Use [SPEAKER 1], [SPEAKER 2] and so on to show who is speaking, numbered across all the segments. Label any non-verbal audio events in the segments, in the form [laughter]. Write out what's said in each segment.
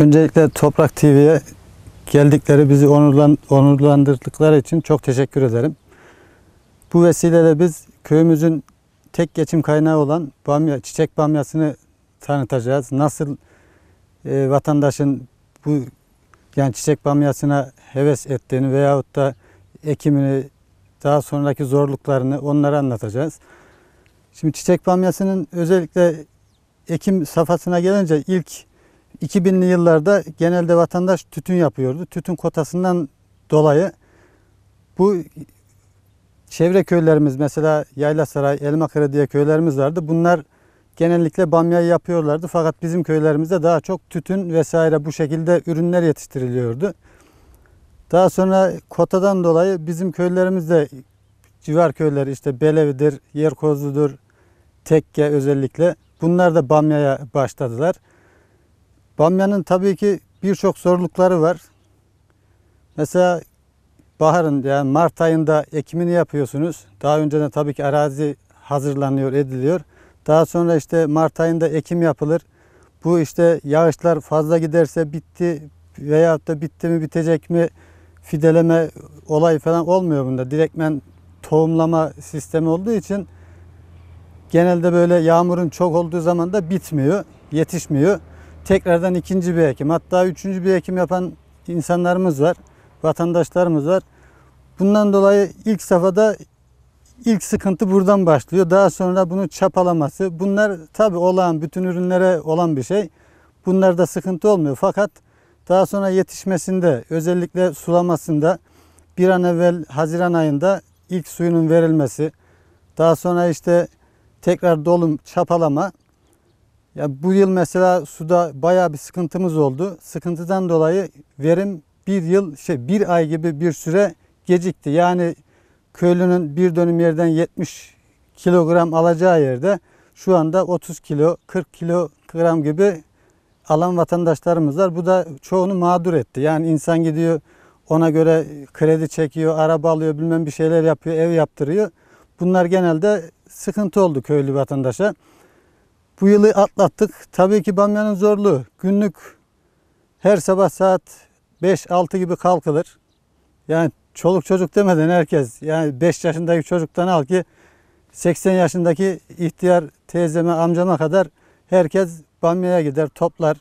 [SPEAKER 1] Öncelikle Toprak TV'ye geldikleri, bizi onurlan, onurlandırdıkları için çok teşekkür ederim. Bu vesileyle biz köyümüzün tek geçim kaynağı olan bamya, çiçek bamyasını tanıtacağız. Nasıl e, vatandaşın bu yani çiçek bamyasına heves ettiğini veyahut da ekimini, daha sonraki zorluklarını onlara anlatacağız. Şimdi çiçek bamyasının özellikle ekim safhasına gelince ilk 2000'li yıllarda genelde vatandaş tütün yapıyordu. Tütün kotasından dolayı bu çevre köylerimiz mesela Yaylasaray, Elmakırı diye köylerimiz vardı. Bunlar genellikle bamyayı yapıyorlardı. Fakat bizim köylerimizde daha çok tütün vesaire bu şekilde ürünler yetiştiriliyordu. Daha sonra kotadan dolayı bizim köylerimizde civar köyler işte Belevi'dir, Yerkozlu'dur, Tekke özellikle bunlar da bamyaya başladılar. Bamyanın tabii ki birçok zorlukları var. Mesela baharın yani Mart ayında ekimini yapıyorsunuz. Daha önceden tabii ki arazi hazırlanıyor, ediliyor. Daha sonra işte Mart ayında ekim yapılır. Bu işte yağışlar fazla giderse bitti veyahut da bitti mi bitecek mi fideleme olay falan olmuyor bunda. Direktmen tohumlama sistemi olduğu için genelde böyle yağmurun çok olduğu zaman da bitmiyor, yetişmiyor tekrardan ikinci bir ekim hatta üçüncü bir ekim yapan insanlarımız var, vatandaşlarımız var. Bundan dolayı ilk safhada ilk sıkıntı buradan başlıyor. Daha sonra bunu çapalaması. Bunlar tabi olan bütün ürünlere olan bir şey. Bunlarda sıkıntı olmuyor. Fakat daha sonra yetişmesinde özellikle sulamasında bir an evvel Haziran ayında ilk suyunun verilmesi. Daha sonra işte tekrar dolum çapalama ya bu yıl mesela suda baya bir sıkıntımız oldu. Sıkıntıdan dolayı verim bir yıl şey bir ay gibi bir süre gecikti. Yani köylünün bir dönüm yerden 70 kilogram alacağı yerde şu anda 30 kilo 40 kilogram gibi alan vatandaşlarımız var. Bu da çoğunu mağdur etti. Yani insan gidiyor ona göre kredi çekiyor, araba alıyor, bilmem bir şeyler yapıyor, ev yaptırıyor. Bunlar genelde sıkıntı oldu köylü vatandaşa. Bu yılı atlattık. Tabii ki bamyanın zorluğu. Günlük her sabah saat 5-6 gibi kalkılır. Yani çoluk çocuk demeden herkes yani 5 yaşındaki çocuktan al ki 80 yaşındaki ihtiyar teyzeme amcama kadar herkes bamyaya gider toplar.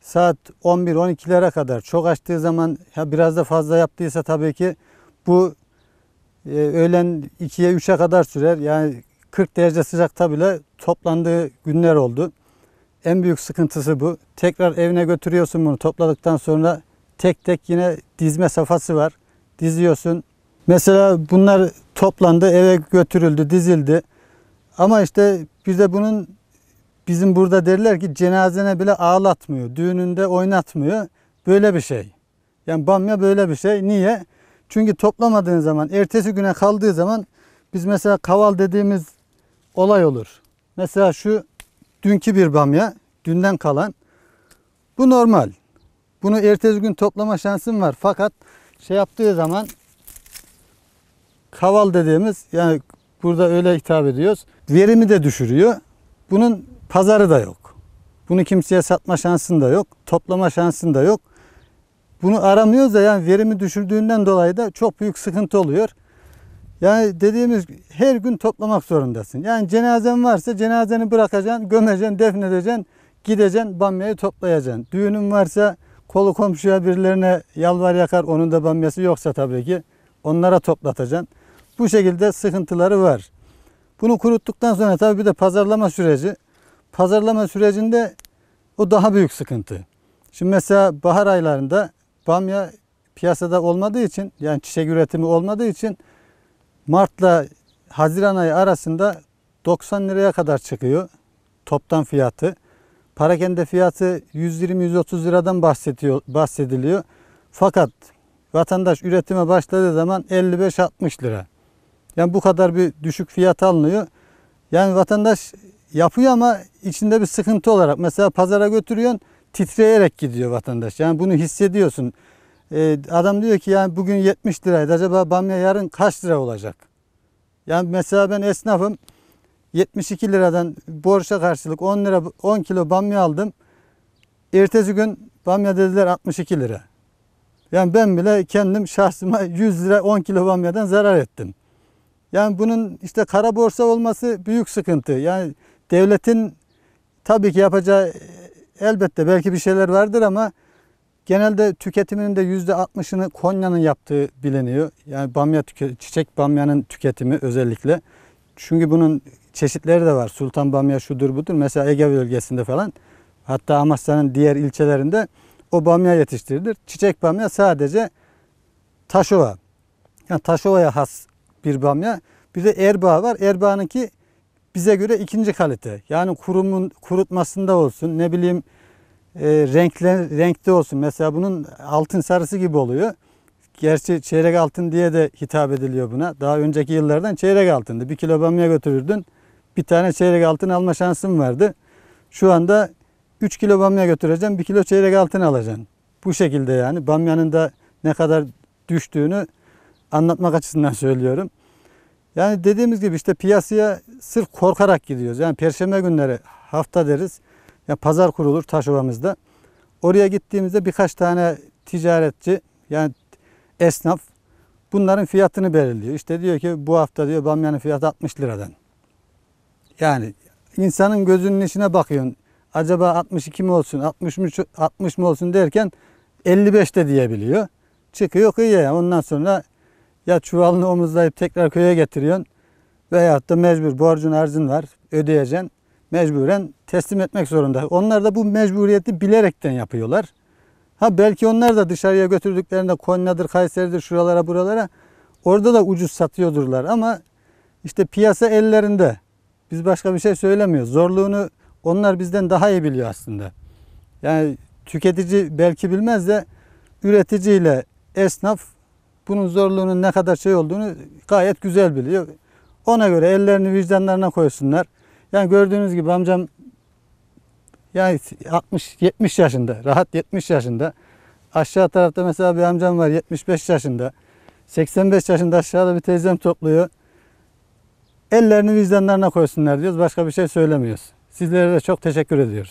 [SPEAKER 1] Saat 11-12'lere kadar çok açtığı zaman ya biraz da fazla yaptıysa tabii ki bu e, öğlen 2'ye 3'e kadar sürer. Yani 40 derece sıcakta bile toplandığı günler oldu. En büyük sıkıntısı bu. Tekrar evine götürüyorsun bunu topladıktan sonra tek tek yine dizme safhası var. Diziyorsun. Mesela bunlar toplandı, eve götürüldü, dizildi. Ama işte bir de bunun bizim burada derler ki cenazene bile ağlatmıyor. Düğününde oynatmıyor. Böyle bir şey. Yani bamya böyle bir şey. Niye? Çünkü toplamadığın zaman, ertesi güne kaldığı zaman biz mesela kaval dediğimiz olay olur. Mesela şu dünkü bir bamya, dünden kalan. Bu normal. Bunu ertesi gün toplama şansım var. Fakat şey yaptığı zaman kaval dediğimiz yani burada öyle hitap ediyoruz. Verimi de düşürüyor. Bunun pazarı da yok. Bunu kimseye satma şansın da yok. Toplama şansın da yok. Bunu aramıyoruz da yani verimi düşürdüğünden dolayı da çok büyük sıkıntı oluyor. Yani dediğimiz her gün toplamak zorundasın. Yani cenazen varsa cenazeni bırakacaksın, gömeceksin, defnedeceksin, gideceksin bamyayı toplayacaksın. Düğünün varsa kolu komşuya birilerine yalvar yakar onun da bamyası yoksa tabii ki onlara toplatacaksın. Bu şekilde sıkıntıları var. Bunu kuruttuktan sonra tabii bir de pazarlama süreci. Pazarlama sürecinde o daha büyük sıkıntı. Şimdi mesela bahar aylarında bamya piyasada olmadığı için yani çiçek üretimi olmadığı için Mart'la Haziran ayı arasında 90 liraya kadar çıkıyor toptan fiyatı. Parakende fiyatı 120-130 liradan bahsediyor, bahsediliyor. Fakat vatandaş üretime başladığı zaman 55-60 lira. Yani bu kadar bir düşük fiyat alınıyor. Yani vatandaş yapıyor ama içinde bir sıkıntı olarak mesela pazara götürüyorsun titreyerek gidiyor vatandaş. Yani bunu hissediyorsun. Ee, adam diyor ki yani bugün 70 liraydı acaba bamya yarın kaç lira olacak? Yani mesela ben esnafım 72 liradan borça karşılık 10 lira 10 kilo bamya aldım. Ertesi gün bamya dediler 62 lira. Yani ben bile kendim şahsıma 100 lira 10 kilo bamyadan zarar ettim. Yani bunun işte kara borsa olması büyük sıkıntı. Yani devletin tabii ki yapacağı e, elbette belki bir şeyler vardır ama Genelde tüketiminin de %60'ını Konya'nın yaptığı biliniyor. Yani bamya çiçek bamyanın tüketimi özellikle. Çünkü bunun çeşitleri de var. Sultan bamya şudur budur. Mesela Ege bölgesinde falan hatta Amasya'nın diğer ilçelerinde o bamya yetiştirilir. Çiçek bamya sadece taşova. Yani taşovaya has bir bamya. Bir de erbağ var. Erbağ'ınki bize göre ikinci kalite. Yani kurumun kurutmasında olsun ne bileyim e, renkli renkte olsun. Mesela bunun altın sarısı gibi oluyor. Gerçi çeyrek altın diye de hitap ediliyor buna. Daha önceki yıllardan çeyrek altındı. Bir kilo bamya götürürdün. Bir tane çeyrek altın alma şansım vardı. Şu anda 3 kilo bamya götüreceğim. 1 kilo çeyrek altın alacaksın. Bu şekilde yani. Bamyanın da ne kadar düştüğünü anlatmak açısından [laughs] söylüyorum. Yani dediğimiz gibi işte piyasaya sırf korkarak gidiyoruz. Yani perşembe günleri hafta deriz ya pazar kurulur Taşova'mızda. Oraya gittiğimizde birkaç tane ticaretçi yani esnaf bunların fiyatını belirliyor. İşte diyor ki bu hafta diyor bamyanın fiyatı 60 liradan. Yani insanın gözünün içine bakıyorsun. Acaba 62 mi olsun, 60 mı, 60 mı olsun derken 55 de diyebiliyor. Çıkıyor kıyıya. Ondan sonra ya çuvalını omuzlayıp tekrar köye getiriyorsun veyahut da mecbur borcun arzın var ödeyeceksin mecburen teslim etmek zorunda. Onlar da bu mecburiyeti bilerekten yapıyorlar. Ha belki onlar da dışarıya götürdüklerinde Konya'dır, Kayseri'dir, şuralara buralara orada da ucuz satıyordurlar ama işte piyasa ellerinde. Biz başka bir şey söylemiyoruz. Zorluğunu onlar bizden daha iyi biliyor aslında. Yani tüketici belki bilmez de üreticiyle esnaf bunun zorluğunun ne kadar şey olduğunu gayet güzel biliyor. Ona göre ellerini vicdanlarına koysunlar. Yani gördüğünüz gibi amcam yani 60-70 yaşında, rahat 70 yaşında. Aşağı tarafta mesela bir amcam var 75 yaşında. 85 yaşında aşağıda bir teyzem topluyor. Ellerini vicdanlarına koysunlar diyoruz. Başka bir şey söylemiyoruz. Sizlere de çok teşekkür ediyoruz.